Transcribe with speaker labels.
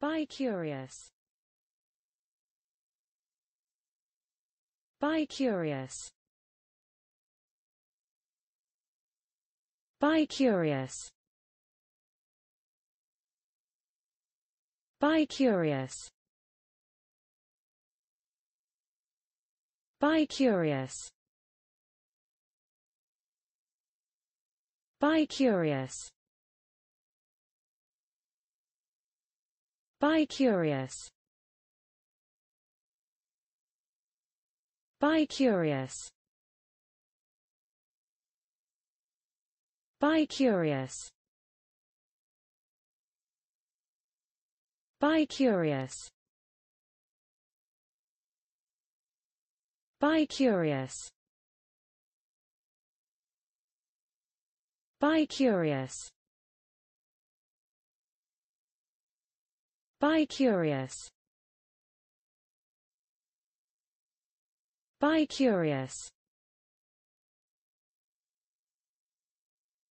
Speaker 1: Bicurious Bicurious Bicurious Bicurious Bicurious Bicurious Bicurious Bicurious Bicurious Bicurious Bicurious Bicurious Bicurious Bicurious